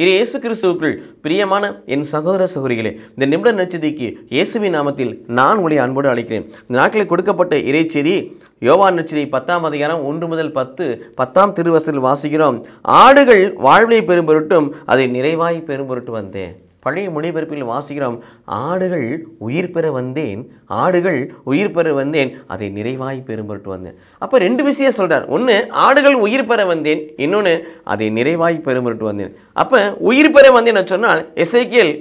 இரு இயேசு கிறிஸ்துவுக்குள் பிரியமான என் சகோதர சகோதரிகளே இந்த நிமிட நச்சதிக்கு இயேசுவின் நாமத்தில் நான் உங்களை அன்போடு அழைக்கிறேன் இந்த நாட்களில் கொடுக்கப்பட்ட இறைச்செய்தி யோவான் நச்சதி பத்தாம் அதிகாரம் ஒன்று முதல் பத்து பத்தாம் திருவசத்தில் வாசிக்கிறோம் ஆடுகள் வாழ்வை பெரும் பொருட்டும் அதை நிறைவாய் பெரும் பொருட்டு வந்தேன் பழைய மொழிபெயர்ப்பில் வாசிக்கிறோம் ஆடுகள் உயிர் பெற வந்தேன் ஆடுகள் உயிர் பெற வந்தேன் அதை நிறைவாய் பெரும்பட்டு வந்தேன் அப்போ ரெண்டு விஷயம் சொல்கிறார் ஒன்று ஆடுகள் உயிர் பெற வந்தேன் இன்னொன்று அதை நிறைவாய் பெரும்பட்டு வந்தேன் அப்போ உயிர் பெற வந்தேன்னு சொன்னால் எஸ்ஐகேல்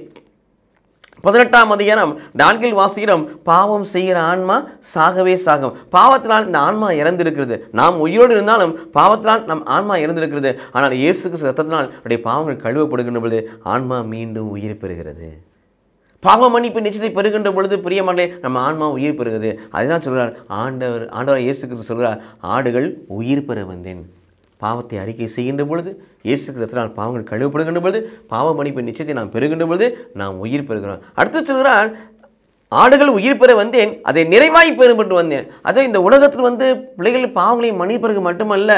பதினெட்டாம் அதிகாரம் நான்கில் வாசிக்கிறோம் பாவம் செய்கிற ஆன்மா சாகவே சாகும் பாவத்தினால் இந்த ஆன்மா இறந்திருக்கிறது நாம் உயிரோடு இருந்தாலும் பாவத்தினால் நம் ஆன்மா இறந்திருக்கிறது ஆனால் இயேசுக்கு சத்தத்தினால் நம்முடைய பாவங்கள் கழுவப்படுகின்ற பொழுது ஆன்மா மீண்டும் உயிர் பெறுகிறது பாவ மன்னிப்பு நிச்சயத்தை பெறுகின்ற பொழுது பிரியமானே நம்ம ஆன்மா உயிர் பெறுகிறது அதுதான் சொல்கிறார் ஆண்டவர் ஆண்டவர் இயேசுக்கு சொல்கிறார் ஆடுகள் உயிர் பெற வந்தேன் பாவத்தை அறிக்கை செய்கின்ற பொழுது இயேசு கிரத்தினால் பாவங்கள் கழுவப்படுகின்ற பொழுது பாவ மன்னிப்பு நிச்சயத்தை நாம் பெறுகின்ற பொழுது நாம் உயிர் பெறுகிறோம் அடுத்து சொல்கிறான் ஆடுகள் உயிர் பெற வந்தேன் அதை நிறைவாய் பெறும்பட்டு வந்தேன் அதே இந்த உலகத்தில் வந்து பிள்ளைகள் பாவங்களை மன்னிப்பதற்கு மட்டுமல்ல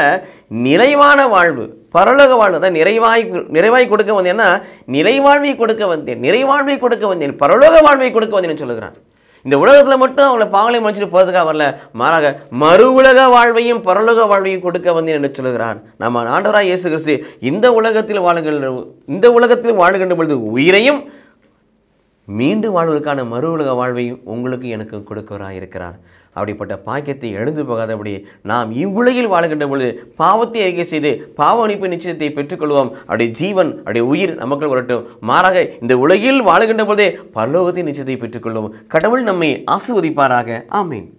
நிறைவான வாழ்வு பரலோக வாழ்வு அதான் நிறைவாய் நிறைவாய் கொடுக்க வந்தேன்னா நிறைவாழ்வை கொடுக்க வந்தேன் நிறைவாழ்வை கொடுக்க வந்தேன் பரலோக வாழ்வை கொடுக்க வந்தேன்னு சொல்லுகிறான் இந்த உலகத்தில் மட்டும் அவளை பாவலை மன்னிச்சுட்டு போகிறதுக்காக வரல மாறாக மறு உலக வாழ்வையும் பரலோக வாழ்வையும் கொடுக்க வந்து என்று சொல்கிறார் நம்ம ஆண்டவராக இயேசு கிறிஸ்து இந்த உலகத்தில் வாழ்கின்ற இந்த உலகத்தில் வாழ்கின்ற பொழுது உயிரையும் மீண்டும் வாழ்வதற்கான மறு உலக வாழ்வையும் உங்களுக்கு எனக்கு கொடுக்கிறவராக இருக்கிறார் அப்படிப்பட்ட பாக்கியத்தை எழுந்து போகாதபடி நாம் இவ்வுலகில் வாழ்கின்ற பொழுது பாவத்தை அறிக்கை செய்து பாவ அனுப்பு நிச்சயத்தை பெற்றுக்கொள்வோம் அப்படி ஜீவன் அப்படி உயிர் நமக்கு வரட்டும் மாறாக இந்த உலகில் வாழுகின்ற பொழுதே பரலோகத்தை நிச்சயத்தை பெற்றுக்கொள்வோம் கடவுள் நம்மை ஆசுவதிப்பாராக ஆமீன்